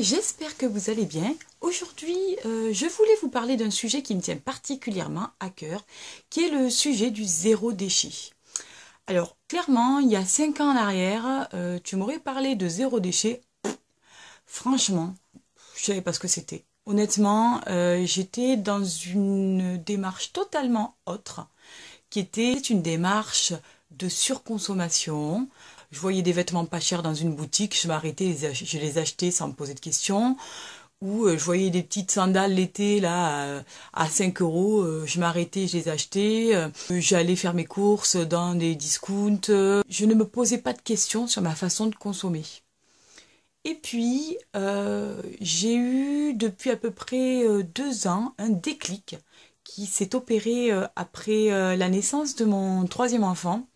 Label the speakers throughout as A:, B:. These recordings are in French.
A: j'espère que vous allez bien. Aujourd'hui, euh, je voulais vous parler d'un sujet qui me tient particulièrement à cœur, qui est le sujet du zéro déchet. Alors, clairement, il y a 5 ans en arrière, euh, tu m'aurais parlé de zéro déchet. Franchement, je ne savais pas ce que c'était. Honnêtement, euh, j'étais dans une démarche totalement autre, qui était une démarche de surconsommation, je voyais des vêtements pas chers dans une boutique, je m'arrêtais, je les achetais sans me poser de questions. Ou euh, je voyais des petites sandales l'été là à 5 euros, euh, je m'arrêtais, je les achetais. Euh, j'allais faire mes courses dans des discounts. Je ne me posais pas de questions sur ma façon de consommer. Et puis, j'ai eu depuis à peu près deux ans un déclic qui s'est opéré après la naissance de mon troisième enfant.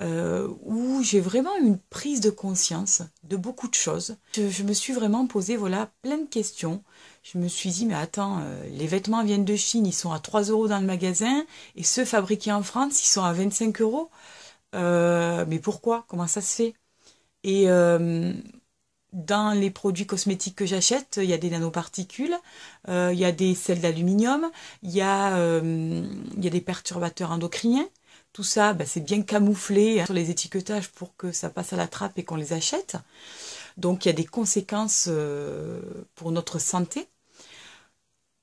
A: Euh, où j'ai vraiment une prise de conscience de beaucoup de choses. Je, me suis vraiment posé voilà, plein de questions. Je me suis dit, mais attends, euh, les vêtements viennent de Chine, ils sont à 3 euros dans le magasin, et ceux fabriqués en France, ils sont à 25 euros. Euh, mais pourquoi Comment ça se fait Et dans les produits cosmétiques que j'achète, il y a des nanoparticules, il y a des sels d'aluminium, il, il y a des perturbateurs endocriniens, tout ça, bah, c'est bien camouflé hein, sur les étiquetages pour que ça passe à la trappe et qu'on les achète. Donc il y a des conséquences euh, pour notre santé.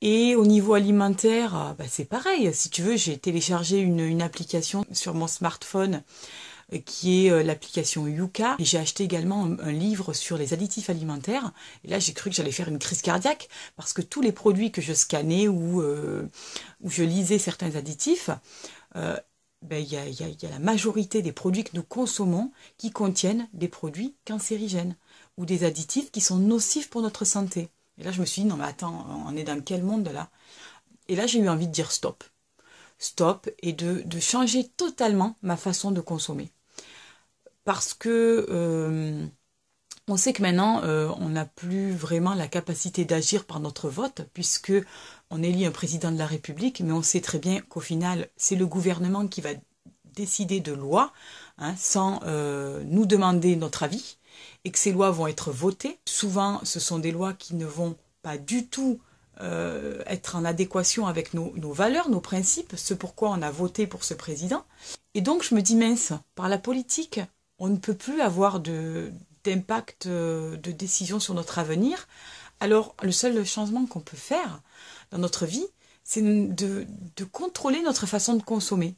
A: Et au niveau alimentaire, ah, bah, c'est pareil. Si tu veux, j'ai téléchargé une, application sur mon smartphone euh, qui est euh, l'application Yuka. Et j'ai acheté également un, livre sur les additifs alimentaires. Et là, j'ai cru que j'allais faire une crise cardiaque parce que tous les produits que je scannais ou où je lisais certains additifs, ben, il y, a la majorité des produits que nous consommons qui contiennent des produits cancérigènes ou des additifs qui sont nocifs pour notre santé. Et là, je me suis dit, non mais attends, on est dans quel monde là Et là, j'ai eu envie de dire stop. Stop et de, changer totalement ma façon de consommer. Parce que... Euh, on sait que maintenant, euh, on n'a plus vraiment la capacité d'agir par notre vote, puisque on élit un président de la République, mais on sait très bien qu'au final, c'est le gouvernement qui va décider de lois hein, sans euh, nous demander notre avis, et que ces lois vont être votées. Souvent, ce sont des lois qui ne vont pas du tout euh, être en adéquation avec nos, nos, valeurs, nos principes, ce pourquoi on a voté pour ce président. Et donc je me dis mince, par la politique, on ne peut plus avoir de, d'impact euh, de décision sur notre avenir. Alors, le seul changement qu'on peut faire dans notre vie, c'est de, contrôler notre façon de consommer.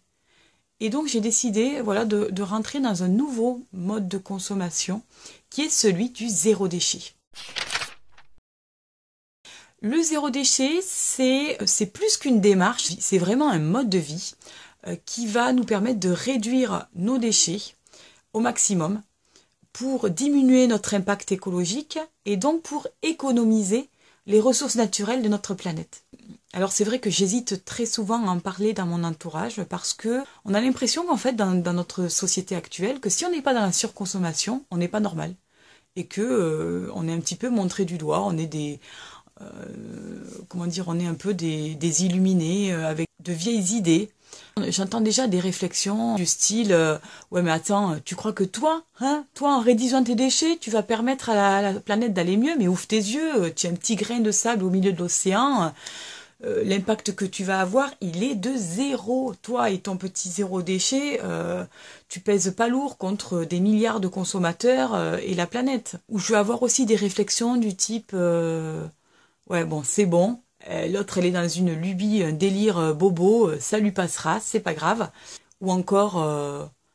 A: Et donc, j'ai décidé voilà, de rentrer dans un nouveau mode de consommation qui est celui du zéro déchet. Le zéro déchet, c'est plus qu'une démarche, c'est vraiment un mode de vie euh, qui va nous permettre de réduire nos déchets au maximum pour diminuer notre impact écologique et donc pour économiser les ressources naturelles de notre planète. Alors c'est vrai que j'hésite très souvent à en parler dans mon entourage parce que on a l'impression qu'en fait dans, notre société actuelle que si on n'est pas dans la surconsommation, on n'est pas normal et que euh, on est un petit peu montré du doigt, on est des euh, comment dire, on est un peu des, des illuminés euh, avec de vieilles idées J'entends déjà des réflexions du style euh, Ouais mais attends, tu crois que toi, hein, toi en réduisant tes déchets, tu vas permettre à la, planète d'aller mieux, mais ouvre tes yeux, euh, tu es un petit grain de sable au milieu de l'océan. Euh, l'impact que tu vas avoir, il est de zéro. Toi et ton petit zéro déchet, tu pèses pas lourd contre des milliards de consommateurs et la planète. Ou je vais avoir aussi des réflexions du type Ouais, bon, c'est bon, euh, l'autre elle est dans une lubie, un délire euh, bobo, euh, ça lui passera, c'est pas grave. Ou encore,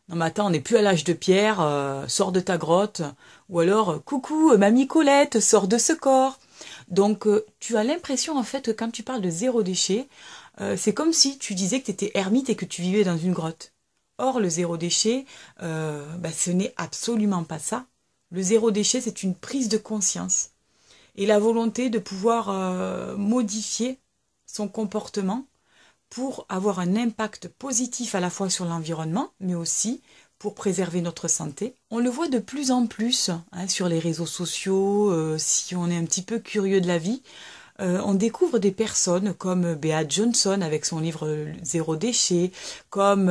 A: non mais attends, on n'est plus à l'âge de pierre, sors de ta grotte. Ou alors, coucou, mamie Colette, sors de ce corps. Donc tu as l'impression en fait que quand tu parles de zéro déchet, c'est comme si tu disais que tu étais ermite et que tu vivais dans une grotte. Or, le zéro déchet, bah, ce n'est absolument pas ça. Le zéro déchet, c'est une prise de conscience et la volonté de pouvoir euh, modifier son comportement pour avoir un impact positif à la fois sur l'environnement, mais aussi pour préserver notre santé. On le voit de plus en plus hein, sur les réseaux sociaux, euh, si on est un petit peu curieux de la vie, euh, on découvre des personnes comme Béat Johnson avec son livre Zéro déchet, comme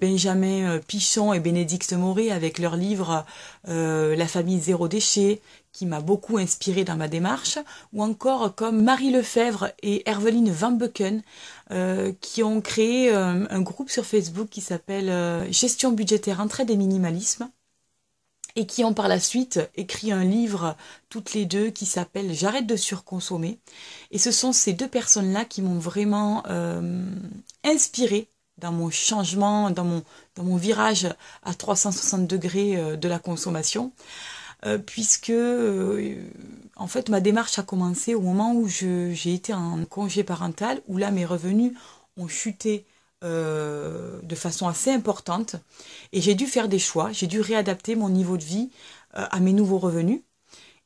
A: Benjamin Pichon et Bénédicte Moré avec leur livre La famille Zéro déchet, qui m'a beaucoup inspiré dans ma démarche, ou encore comme Marie Lefebvre et Herveline Van Bucken, euh, qui ont créé euh, un groupe sur Facebook qui s'appelle euh, Gestion budgétaire entraide des minimalisme, et qui ont par la suite écrit un livre toutes les deux qui s'appelle J'arrête de surconsommer. Et ce sont ces deux personnes-là qui m'ont vraiment inspiré dans mon changement, dans mon, dans mon virage à 360 degrés de la consommation. Euh, puisque euh, en fait ma démarche a commencé au moment où j'ai été en congé parental, où là mes revenus ont chuté euh, de façon assez importante et j'ai dû faire des choix, j'ai dû réadapter mon niveau de vie à mes nouveaux revenus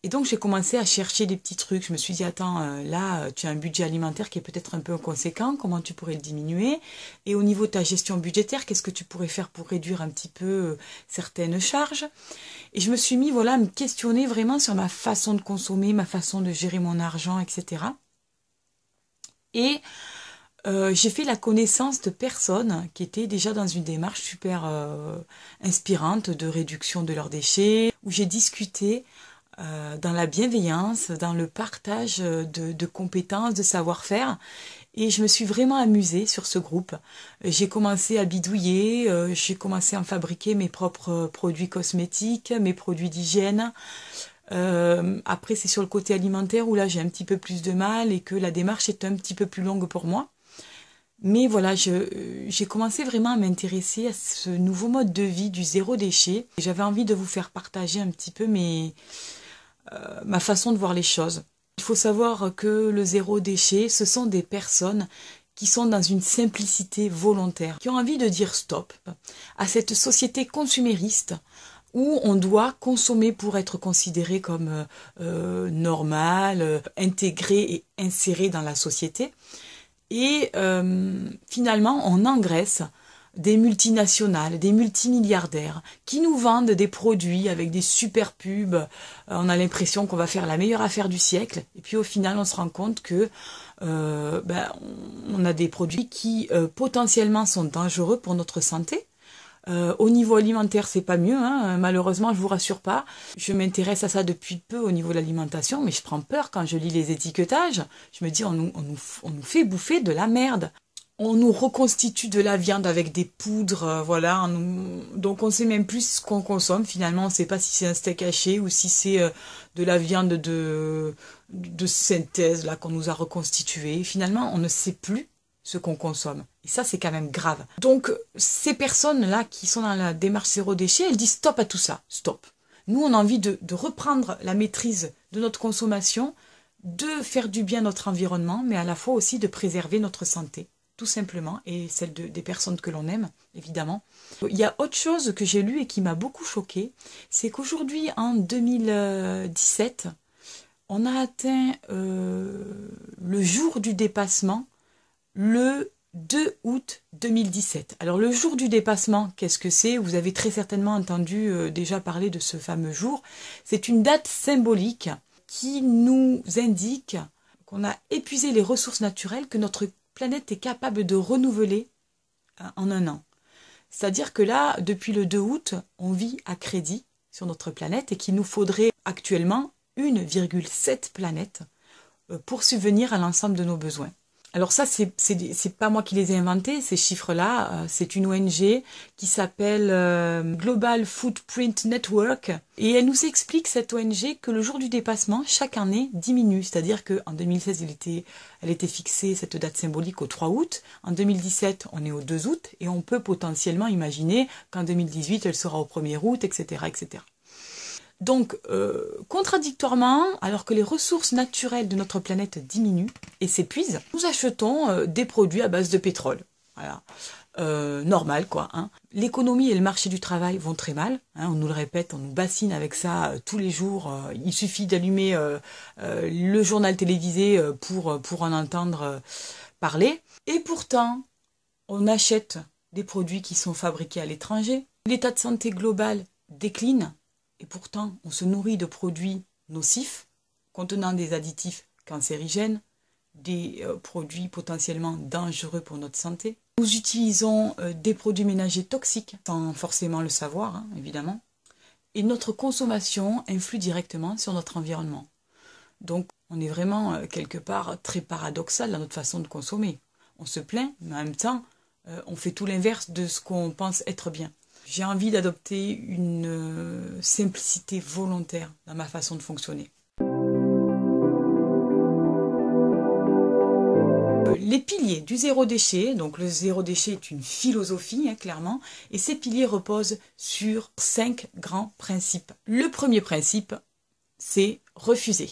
A: et donc j'ai commencé à chercher des petits trucs. Je me suis dit, attends, euh, là, euh, tu as un budget alimentaire qui est peut-être un peu inconséquent, comment tu pourrais le diminuer Et au niveau de ta gestion budgétaire, qu'est-ce que tu pourrais faire pour réduire un petit peu euh, certaines charges Et je me suis mis, voilà, à me questionner vraiment sur ma façon de consommer, ma façon de gérer mon argent, etc. Et j'ai fait la connaissance de personnes qui étaient déjà dans une démarche super inspirante de réduction de leurs déchets, où j'ai discuté euh, dans la bienveillance, dans le partage de, de compétences, de savoir-faire. Et je me suis vraiment amusée sur ce groupe. J'ai commencé à bidouiller, euh, j'ai commencé à en fabriquer mes propres produits cosmétiques, mes produits d'hygiène. Euh, après, c'est sur le côté alimentaire où là, j'ai un petit peu plus de mal et que la démarche est un petit peu plus longue pour moi. Mais voilà, j'ai commencé vraiment à m'intéresser à ce nouveau mode de vie du zéro déchet. J'avais envie de vous faire partager un petit peu mes, ma façon de voir les choses. Il faut savoir que le zéro déchet, ce sont des personnes qui sont dans une simplicité volontaire, qui ont envie de dire stop à cette société consumériste où on doit consommer pour être considéré comme euh, euh, normal, euh, intégré et inséré dans la société. Et finalement, on engraisse des multinationales, des multimilliardaires qui nous vendent des produits avec des super pubs. Euh, on a l'impression qu'on va faire la meilleure affaire du siècle. Et puis au final, on se rend compte que euh, ben, on a des produits qui euh, potentiellement sont dangereux pour notre santé. au niveau alimentaire, c'est pas mieux. Hein. Malheureusement, je vous rassure pas. Je m'intéresse à ça depuis peu au niveau de l'alimentation, mais je prends peur quand je lis les étiquetages. Je me dis, on nous fait bouffer de la merde on nous reconstitue de la viande avec des poudres, euh, voilà. On, donc on sait même plus ce qu'on consomme finalement. On ne sait pas si c'est un steak haché ou si c'est euh, de la viande de, de synthèse là qu'on nous a reconstituée. Finalement, on ne sait plus ce qu'on consomme. Et ça, c'est quand même grave. Donc ces personnes-là qui sont dans la démarche zéro déchet, elles disent stop à tout ça, stop. Nous, on a envie de, de reprendre la maîtrise de notre consommation, de faire du bien à notre environnement, mais à la fois aussi de préserver notre santé tout simplement, et celle de, des personnes que l'on aime, évidemment. Il y a autre chose que j'ai lu et qui m'a beaucoup choqué c'est qu'aujourd'hui, en 2017, on a atteint euh, le jour du dépassement, le 2 août 2017. Alors le jour du dépassement, qu'est-ce que c'est Vous avez très certainement entendu euh, déjà parler de ce fameux jour. C'est une date symbolique qui nous indique qu'on a épuisé les ressources naturelles, que notre planète est capable de renouveler euh, en un an. C'est-à-dire que là, depuis le 2 août, on vit à crédit sur notre planète et qu'il nous faudrait actuellement 1,7 planète euh, pour subvenir à l'ensemble de nos besoins alors ça, c'est pas moi qui les ai inventés, ces chiffres-là. Euh, c'est une ONG qui s'appelle euh, Global Footprint Network. Et elle nous explique, cette ONG, que le jour du dépassement, chaque année, diminue. C'est-à-dire qu'en 2016, elle était, elle était fixée, cette date symbolique, au 3 août. En 2017, on est au 2 août. Et on peut potentiellement imaginer qu'en 2018, elle sera au 1er août, etc. etc. Donc, euh, contradictoirement, alors que les ressources naturelles de notre planète diminuent et s'épuisent, nous achetons euh, des produits à base de pétrole. Voilà. Euh, normal quoi. Hein. L'économie et le marché du travail vont très mal. Hein. on nous le répète, on nous bassine avec ça tous les jours. il suffit d'allumer le journal télévisé pour, pour en entendre parler. Et pourtant, on achète des produits qui sont fabriqués à l'étranger. L'état de santé global décline. Et pourtant, on se nourrit de produits nocifs contenant des additifs cancérigènes, des euh, produits potentiellement dangereux pour notre santé. Nous utilisons euh, des produits ménagers toxiques sans forcément le savoir, hein, évidemment. Et notre consommation influe directement sur notre environnement. Donc on est vraiment euh, quelque part très paradoxal dans notre façon de consommer. On se plaint, mais en même temps, on fait tout l'inverse de ce qu'on pense être bien j'ai envie d'adopter une euh, simplicité volontaire dans ma façon de fonctionner. Les piliers du zéro déchet, donc le zéro déchet est une philosophie hein, clairement, et ces piliers reposent sur cinq grands principes. Le premier principe, c'est refuser.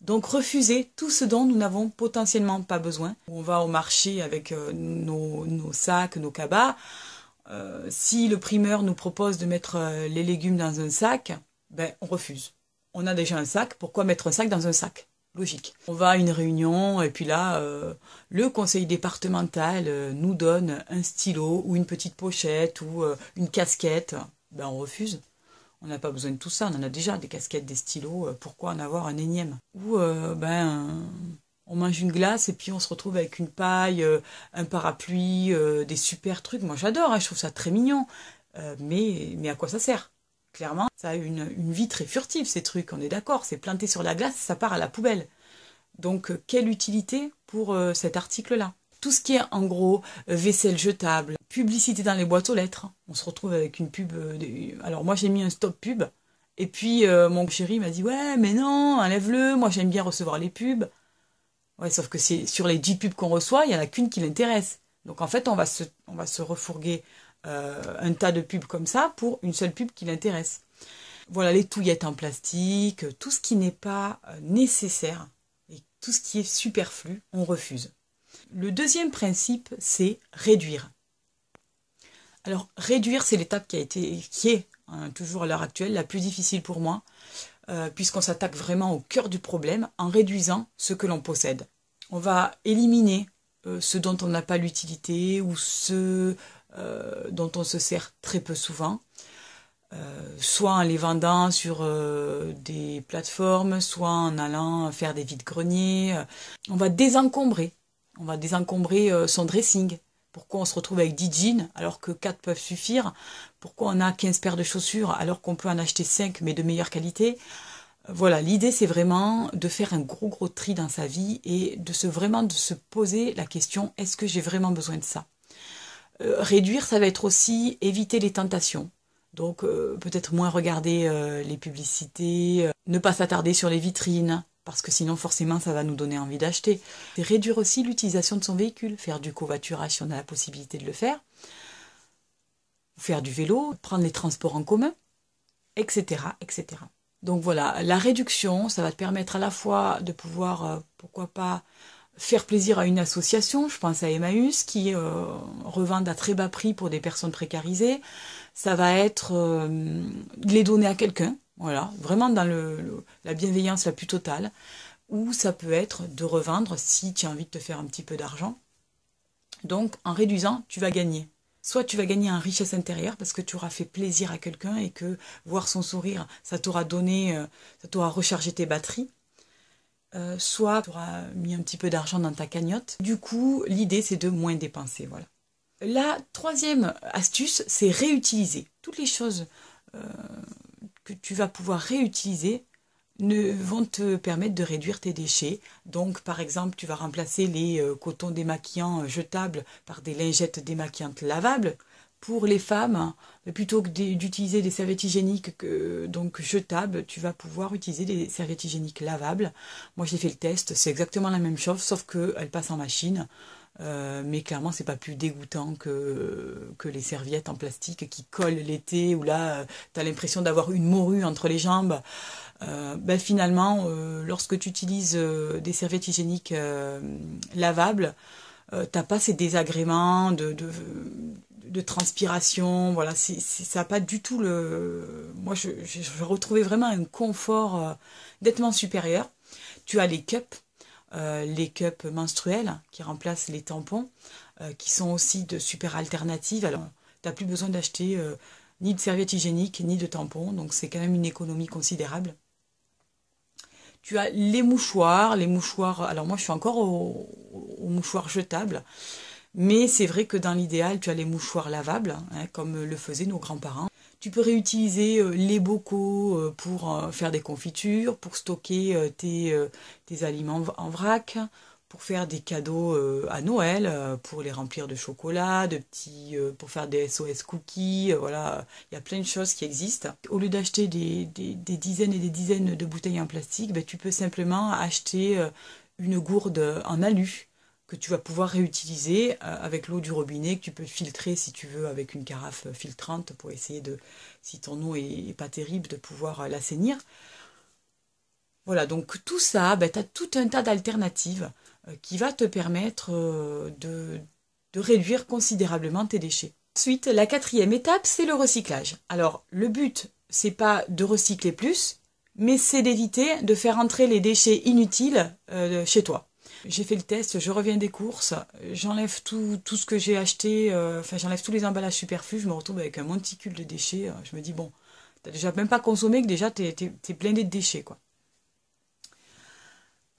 A: Donc refuser tout ce dont nous n'avons potentiellement pas besoin. On va au marché avec euh, nos, nos sacs, nos cabas, euh, si le primeur nous propose de mettre euh, les légumes dans un sac, ben, on refuse. On a déjà un sac, pourquoi mettre un sac dans un sac Logique. On va à une réunion et puis là, euh, le conseil départemental nous donne un stylo ou une petite pochette ou une casquette. Ben, on refuse. On n'a pas besoin de tout ça, on en a déjà des casquettes, des stylos, pourquoi en avoir un énième Ou ben on mange une glace et puis on se retrouve avec une paille, euh, un parapluie, euh, des super trucs. Moi j'adore, hein, je trouve ça très mignon. Euh, mais, mais à quoi ça sert Clairement, ça a une, vie très furtive ces trucs, on est d'accord. C'est planté sur la glace, ça part à la poubelle. Donc quelle utilité pour cet article-là tout ce qui est en gros vaisselle jetable, publicité dans les boîtes aux lettres. On se retrouve avec une pub. Alors moi j'ai mis un stop pub. Et puis mon chéri m'a dit ouais mais non enlève-le. Moi j'aime bien recevoir les pubs. Ouais, sauf que sur les 10 pubs qu'on reçoit, il y en a qu'une qui l'intéresse. Donc en fait, on va se, on refourguer euh, un tas de pubs comme ça pour une seule pub qui l'intéresse. Voilà les touillettes en plastique, tout ce qui n'est pas euh, nécessaire et tout ce qui est superflu, on refuse. Le deuxième principe, c'est réduire. Alors réduire, c'est l'étape qui a été, qui est hein, toujours à l'heure actuelle la plus difficile pour moi, euh, puisqu'on s'attaque vraiment au cœur du problème en réduisant ce que l'on possède. On va éliminer euh, ce dont on n'a pas l'utilité ou ce euh, dont on se sert très peu souvent, soit en les vendant sur des plateformes, soit en allant faire des vides greniers. On va désencombrer, on va désencombrer son dressing, pourquoi on se retrouve avec 10 jeans alors que 4 peuvent suffire Pourquoi on a 15 paires de chaussures alors qu'on peut en acheter 5 mais de meilleure qualité Voilà, l'idée c'est vraiment de faire un gros gros tri dans sa vie et de se vraiment de se poser la question est-ce que j'ai vraiment besoin de ça euh, Réduire, ça va être aussi éviter les tentations. Donc euh, peut-être moins regarder euh, les publicités, ne pas s'attarder sur les vitrines, parce que sinon forcément ça va nous donner envie d'acheter. réduire aussi l'utilisation de son véhicule, faire du covoiturage si on a la possibilité de le faire, faire du vélo, prendre les transports en commun, etc. etc. Donc voilà, la réduction, ça va te permettre à la fois de pouvoir, euh, pourquoi pas, faire plaisir à une association, je pense à Emmaüs, qui euh, revendent à très bas prix pour des personnes précarisées. Ça va être de euh, les donner à quelqu'un, voilà, vraiment dans le, la bienveillance la plus totale. Ou ça peut être de revendre si tu as envie de te faire un petit peu d'argent. Donc en réduisant, tu vas gagner. Soit tu vas gagner en richesse intérieure parce que tu auras fait plaisir à quelqu'un et que voir son sourire, ça t'aura donné, euh, ça t'aura rechargé tes batteries. Euh, soit tu auras mis un petit peu d'argent dans ta cagnotte. Du coup, l'idée c'est de moins dépenser. Voilà. La troisième astuce, c'est réutiliser. Toutes les choses euh, tu vas pouvoir réutiliser ne vont te permettre de réduire tes déchets. Donc, par exemple, tu vas remplacer les euh, cotons démaquillants euh, jetables par des lingettes démaquillantes lavables. Pour les femmes, hein, plutôt que d'utiliser des serviettes hygiéniques que, donc jetables, tu vas pouvoir utiliser des serviettes hygiéniques lavables. Moi, j'ai fait le test, c'est exactement la même chose, sauf qu'elles passent en machine. Euh, mais clairement, c'est pas plus dégoûtant que, que les serviettes en plastique qui collent l'été, où là, euh, tu as l'impression d'avoir une morue entre les jambes. Euh, ben, finalement, lorsque tu utilises des serviettes hygiéniques lavables, t'as pas ces désagréments de, de, transpiration. Voilà, ça n'a pas du tout le. Moi, je, je retrouvais vraiment un confort nettement supérieur. Tu as les cups euh, les cups menstruels qui remplacent les tampons, euh, qui sont aussi de super alternatives. Alors, tu n'as plus besoin d'acheter euh, ni de serviettes hygiéniques, ni de tampons, donc c'est quand même une économie considérable. Tu as les mouchoirs, les mouchoirs. Alors, moi, je suis encore aux au mouchoirs jetables, mais c'est vrai que dans l'idéal, tu as les mouchoirs lavables, hein, comme le faisaient nos grands-parents. Tu peux réutiliser euh, les bocaux euh, pour euh, faire des confitures, pour stocker tes, aliments en vrac, pour faire des cadeaux à Noël, pour les remplir de chocolat, de petits, pour faire des SOS cookies, voilà, il y a plein de choses qui existent. Au lieu d'acheter des, dizaines et des dizaines de bouteilles en plastique, ben, tu peux simplement acheter une gourde en alu que tu vas pouvoir réutiliser euh, avec l'eau du robinet, que tu peux filtrer si tu veux avec une carafe filtrante pour essayer de, si ton eau est, pas terrible, de pouvoir euh, l'assainir. Voilà, donc tout ça, ben, tu as tout un tas d'alternatives euh, qui va te permettre de, de réduire considérablement tes déchets. Ensuite, la quatrième étape, c'est le recyclage. Alors, le but, c'est pas de recycler plus, mais c'est d'éviter de faire entrer les déchets inutiles chez toi. J'ai fait le test, je reviens des courses, j'enlève tout, ce que j'ai acheté, euh, enfin j'enlève tous les emballages superflus, je me retrouve avec un monticule de déchets. Euh, je me dis, bon, t'as déjà même pas consommé que déjà t'es es, de déchets, quoi.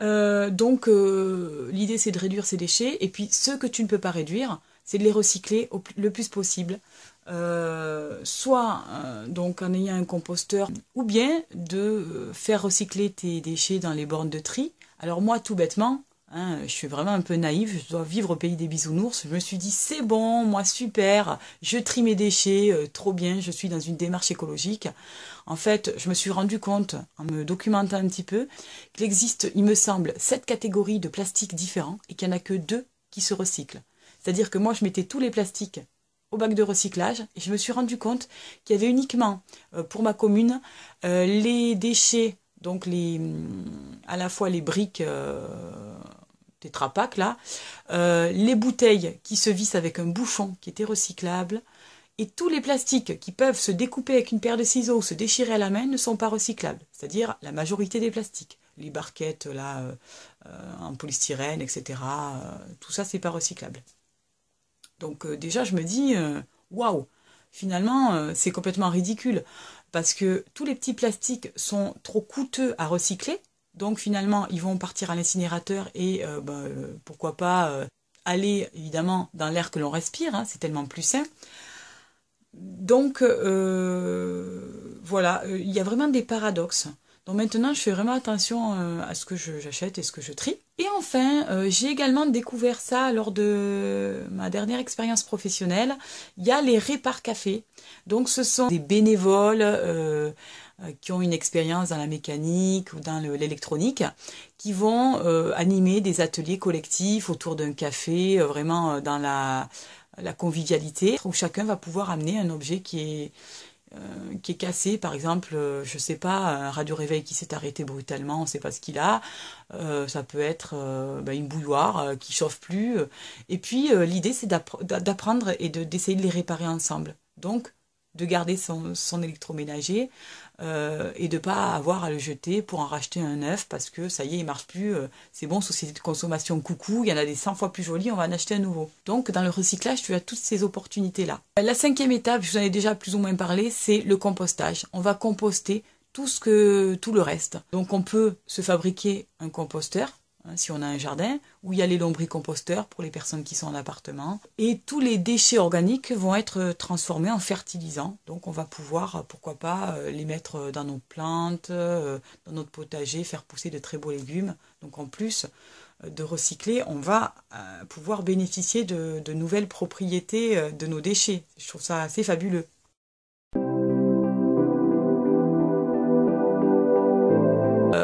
A: Euh, donc l'idée c'est de réduire ces déchets et puis ce que tu ne peux pas réduire c'est de les recycler le plus possible soit donc en ayant un composteur ou bien de faire recycler tes déchets dans les bornes de tri alors moi tout bêtement Hein, je suis vraiment un peu naïve, je dois vivre au pays des bisounours. Je me suis dit, c'est bon, moi super, je trie mes déchets, euh, trop bien, je suis dans une démarche écologique. En fait, je me suis rendu compte, en me documentant un petit peu, qu'il existe, il me semble, sept catégories de plastiques différents et qu'il n'y en a que deux qui se recyclent. C'est-à-dire que moi, je mettais tous les plastiques au bac de recyclage et je me suis rendu compte qu'il y avait uniquement, euh, pour ma commune, euh, les déchets, donc les, hum, à la fois les briques là, euh, les bouteilles qui se vissent avec un bouchon qui était recyclable, et tous les plastiques qui peuvent se découper avec une paire de ciseaux ou se déchirer à la main ne sont pas recyclables, c'est-à-dire la majorité des plastiques. Les barquettes là euh, euh, en polystyrène, etc. tout ça, c'est pas recyclable. Donc déjà, je me dis, waouh, finalement, c'est complètement ridicule parce que tous les petits plastiques sont trop coûteux à recycler donc finalement, ils vont partir à l'incinérateur et euh, bah, euh, pourquoi pas euh, aller évidemment dans l'air que l'on respire, hein, c'est tellement plus sain. Donc voilà, il y a vraiment des paradoxes. Donc maintenant, je fais vraiment attention à ce que j'achète et ce que je trie. Et enfin, j'ai également découvert ça lors de ma dernière expérience professionnelle. Il y a les répar cafés. Donc ce sont des bénévoles euh, qui ont une expérience dans la mécanique ou dans l'électronique, qui vont euh, animer des ateliers collectifs autour d'un café, euh, vraiment dans la, la, convivialité, où chacun va pouvoir amener un objet qui est, qui est cassé, par exemple, je ne sais pas, un radio-réveil qui s'est arrêté brutalement, on ne sait pas ce qu'il a, ça peut être ben, une bouilloire qui chauffe plus, et puis l'idée c'est d'apprendre et d'essayer de, les réparer ensemble. Donc, de garder son électroménager, euh, et de pas avoir à le jeter pour en racheter un neuf parce que ça y est, il marche plus, euh, c'est bon, société de consommation, coucou, il y en a des 100 fois plus jolis, on va en acheter un nouveau. Donc dans le recyclage, tu as toutes ces opportunités-là. Euh, la cinquième étape, je vous en ai déjà plus ou moins parlé, c'est le compostage. On va composter tout ce que tout le reste. Donc on peut se fabriquer un composteur Hein, si on a un jardin, où il y a les composteurs pour les personnes qui sont en appartement. Et tous les déchets organiques vont être transformés en fertilisants. Donc on va pouvoir, euh, pourquoi pas, euh, les mettre euh, dans nos plantes, dans notre potager, faire pousser de très beaux légumes. Donc en plus de recycler, on va pouvoir bénéficier de nouvelles propriétés de nos déchets. Je trouve ça assez fabuleux.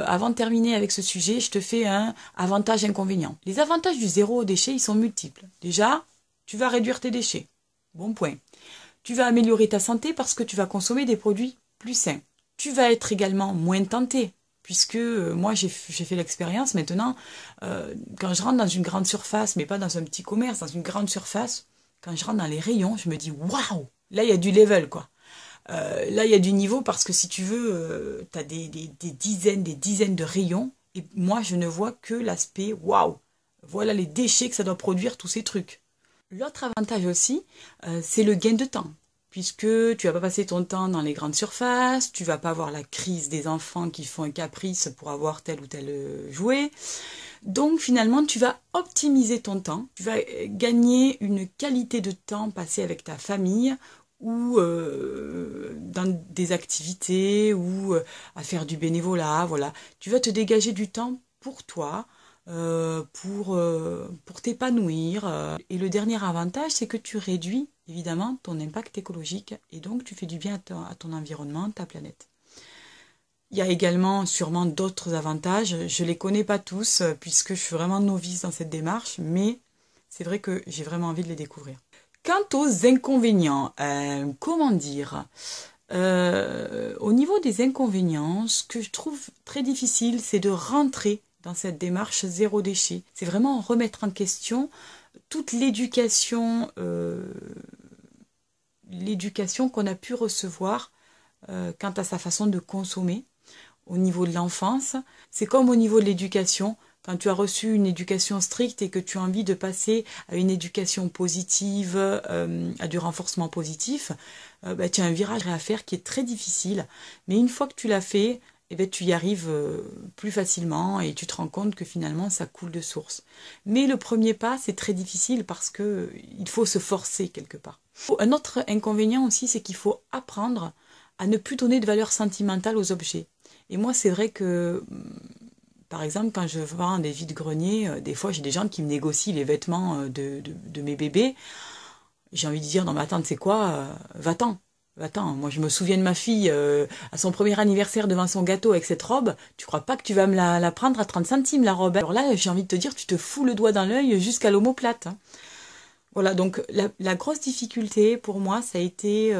A: avant de terminer avec ce sujet, je te fais un avantage-inconvénient. Les avantages du zéro déchet, ils sont multiples. Déjà, tu vas réduire tes déchets. Bon point. Tu vas améliorer ta santé parce que tu vas consommer des produits plus sains. Tu vas être également moins tenté puisque euh, moi j'ai fait l'expérience maintenant, euh, quand je rentre dans une grande surface, mais pas dans un petit commerce, dans une grande surface, quand je rentre dans les rayons, je me dis waouh, là il y a du level quoi. Euh, là, il y a du niveau parce que si tu veux, euh, tu as des, dizaines, des dizaines de rayons. Et moi, je ne vois que l'aspect waouh. Voilà les déchets que ça doit produire, tous ces trucs. L'autre avantage aussi, euh, c'est le gain de temps. Puisque tu vas pas passer ton temps dans les grandes surfaces, tu vas pas avoir la crise des enfants qui font un caprice pour avoir tel ou tel jouet. Donc finalement, tu vas optimiser ton temps, tu vas gagner une qualité de temps passé avec ta famille ou euh, dans des activités ou euh, à faire du bénévolat, voilà. Tu vas te dégager du temps pour toi, euh, pour, pour t'épanouir. Et le dernier avantage, c'est que tu réduis évidemment ton impact écologique et donc tu fais du bien à ton, à ton environnement, ta planète. Il y a également sûrement d'autres avantages. Je ne les connais pas tous puisque je suis vraiment novice dans cette démarche, mais c'est vrai que j'ai vraiment envie de les découvrir. Quant aux inconvénients, euh, comment dire euh, Au niveau des inconvénients, ce que je trouve très difficile, c'est de rentrer dans cette démarche zéro déchet. C'est vraiment remettre en question toute l'éducation, euh, l'éducation qu'on a pu recevoir quant à sa façon de consommer au niveau de l'enfance. C'est comme au niveau de l'éducation, quand tu as reçu une éducation stricte et que tu as envie de passer à une éducation positive, euh, à du renforcement positif, euh, bah, tu as un virage à faire qui est très difficile. Mais une fois que tu l'as fait, eh ben tu y arrives euh, plus facilement et tu te rends compte que finalement ça coule de source. Mais le premier pas, c'est très difficile parce que il faut se forcer quelque part. Un autre inconvénient aussi, c'est qu'il faut apprendre à ne plus donner de valeur sentimentale aux objets. Et moi, c'est vrai que hum, par exemple, quand je vends des vides-greniers, euh, des fois j'ai des gens qui me négocient les vêtements euh, de, mes bébés. J'ai envie de dire, dans ma tante, c'est quoi euh, Va-t'en, va-t'en. Moi, je me souviens de ma fille à son premier anniversaire devant son gâteau avec cette robe. Tu crois pas que tu vas me la, prendre à 30 centimes, la robe Alors là, j'ai envie de te dire, tu te fous le doigt dans l'œil jusqu'à l'omoplate. Hein. Voilà, donc la, grosse difficulté pour moi, ça a été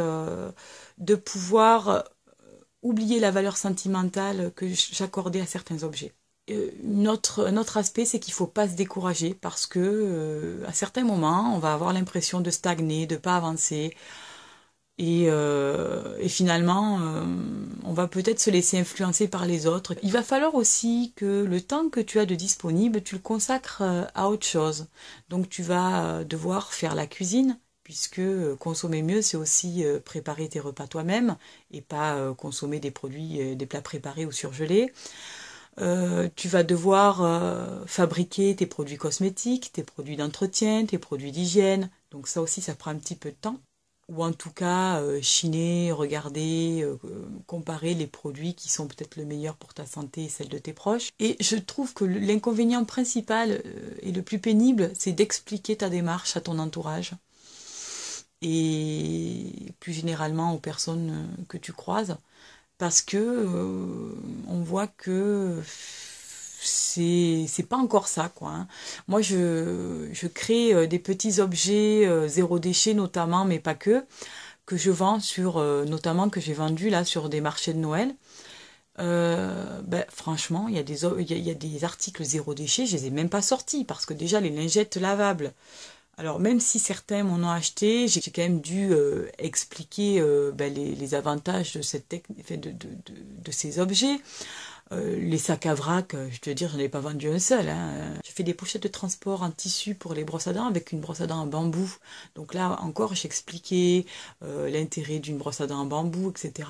A: de pouvoir oublier la valeur sentimentale que j'accordais à certains objets une euh, un autre aspect, c'est qu'il ne faut pas se décourager parce que euh, à certains moments, on va avoir l'impression de stagner, de pas avancer. Et, euh, et finalement, on va peut-être se laisser influencer par les autres. Il va falloir aussi que le temps que tu as de disponible, tu le consacres à autre chose. Donc tu vas devoir faire la cuisine, puisque consommer mieux, c'est aussi préparer tes repas toi-même et pas consommer des produits, des plats préparés ou surgelés. Euh, tu vas devoir euh, fabriquer tes produits cosmétiques, tes produits d'entretien, tes produits d'hygiène. Donc ça aussi, ça prend un petit peu de temps. Ou en tout cas, euh, chiner, regarder, comparer les produits qui sont peut-être le meilleur pour ta santé et celle de tes proches. Et je trouve que l'inconvénient principal et le plus pénible, c'est d'expliquer ta démarche à ton entourage et plus généralement aux personnes que tu croises parce que euh, on voit que c'est c'est pas encore ça quoi hein. moi je, je crée euh, des petits objets euh, zéro déchet notamment mais pas que que je vends sur notamment que j'ai vendu là sur des marchés de Noël ben, franchement il y a des il y a des articles zéro déchet je les ai même pas sortis parce que déjà les lingettes lavables alors même si certains m'en ont acheté, j'ai quand même dû euh, expliquer euh, ben, les, avantages de, cette de, de, de, de ces objets. Euh, les sacs à vrac, je dois dire, je n'en ai pas vendu un seul. Hein. J'ai fait des pochettes de transport en tissu pour les brosses à dents avec une brosse à dents en bambou. Donc là encore, j'expliquais l'intérêt d'une brosse à dents en bambou, etc.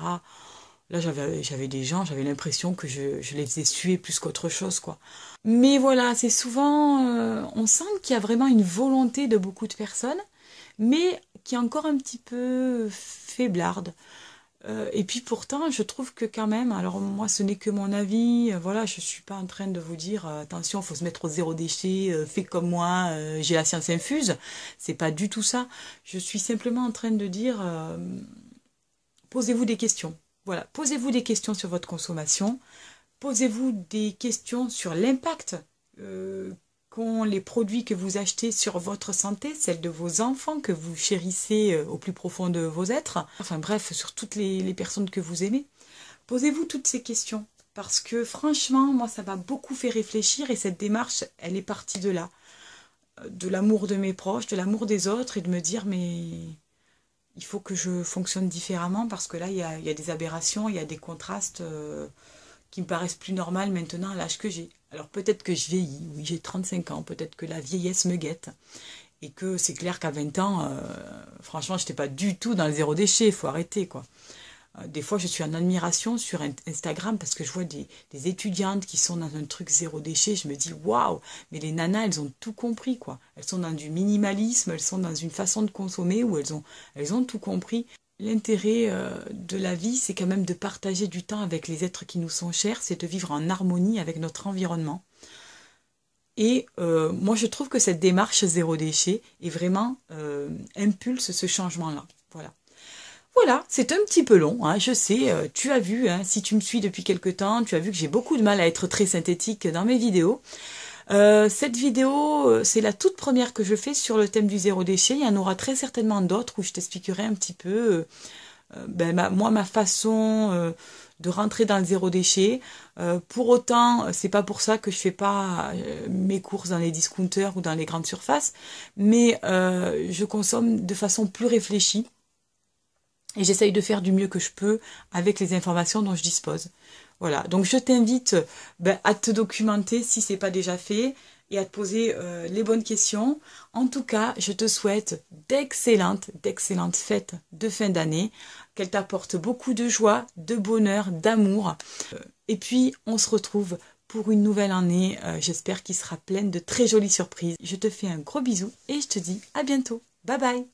A: Là, j'avais des gens, j'avais l'impression que je, je, les ai plus qu'autre chose, quoi. Mais voilà, c'est souvent... Euh, on sent qu'il y a vraiment une volonté de beaucoup de personnes, mais qui est encore un petit peu faiblarde. Euh, et puis pourtant, je trouve que quand même, alors moi, ce n'est que mon avis, euh, voilà, je ne suis pas en train de vous dire, attention, il faut se mettre au zéro déchet, fais comme moi, j'ai la science infuse. C'est pas du tout ça. Je suis simplement en train de dire, posez-vous des questions voilà, posez-vous des questions sur votre consommation, posez-vous des questions sur l'impact euh, qu'ont les produits que vous achetez sur votre santé, celle de vos enfants que vous chérissez euh, au plus profond de vos êtres, enfin bref, sur toutes les personnes que vous aimez. Posez-vous toutes ces questions parce que franchement, moi, ça m'a beaucoup fait réfléchir et cette démarche, elle est partie de là, euh, de l'amour de mes proches, de l'amour des autres et de me dire mais il faut que je fonctionne différemment parce que là, il y a, des aberrations, il y a des contrastes euh, qui me paraissent plus normales maintenant à l'âge que j'ai. Alors peut-être que je vieillis, oui, j'ai 35 ans, peut-être que la vieillesse me guette. Et que c'est clair qu'à 20 ans, euh, franchement, je n'étais pas du tout dans le zéro déchet, il faut arrêter, quoi. Euh, des fois, je suis en admiration sur Instagram parce que je vois des, étudiantes qui sont dans un truc zéro déchet. Je me dis, waouh, mais les nanas, elles ont tout compris, quoi. Elles sont dans du minimalisme, elles sont dans une façon de consommer où elles ont, elles ont tout compris. L'intérêt euh, de la vie, c'est quand même de partager du temps avec les êtres qui nous sont chers, c'est de vivre en harmonie avec notre environnement. Et euh, moi, je trouve que cette démarche zéro déchet est vraiment impulse ce changement-là. Voilà. Voilà, c'est un petit peu long, hein, je sais, euh, tu as vu, hein, si tu me suis depuis quelque temps, tu as vu que j'ai beaucoup de mal à être très synthétique dans mes vidéos. Euh, cette vidéo, euh, c'est la toute première que je fais sur le thème du zéro déchet. Il y en aura très certainement d'autres où je t'expliquerai un petit peu, ben, ma, moi, ma façon de rentrer dans le zéro déchet. pour autant, c'est pas pour ça que je fais pas mes courses dans les discounters ou dans les grandes surfaces, mais je consomme de façon plus réfléchie et j'essaye de faire du mieux que je peux avec les informations dont je dispose. Voilà, donc je t'invite ben, à te documenter si ce n'est pas déjà fait et à te poser euh, les bonnes questions. En tout cas, je te souhaite d'excellentes, d'excellentes fêtes de fin d'année, qu'elles t'apportent beaucoup de joie, de bonheur, d'amour. Euh, et puis, on se retrouve pour une nouvelle année, euh, j'espère qu'il sera pleine de très jolies surprises. Je te fais un gros bisou et je te dis à bientôt. Bye bye